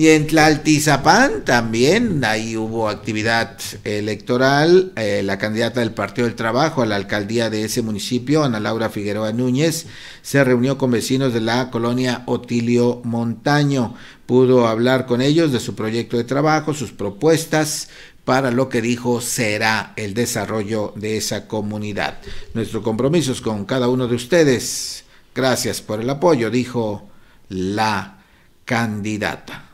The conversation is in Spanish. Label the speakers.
Speaker 1: Y en Tlaltizapán también ahí hubo actividad electoral. Eh, la candidata del Partido del Trabajo a la alcaldía de ese municipio, Ana Laura Figueroa Núñez, se reunió con vecinos de la colonia Otilio Montaño. Pudo hablar con ellos de su proyecto de trabajo, sus propuestas, para lo que dijo será el desarrollo de esa comunidad. Nuestro compromiso es con cada uno de ustedes. Gracias por el apoyo, dijo la candidata.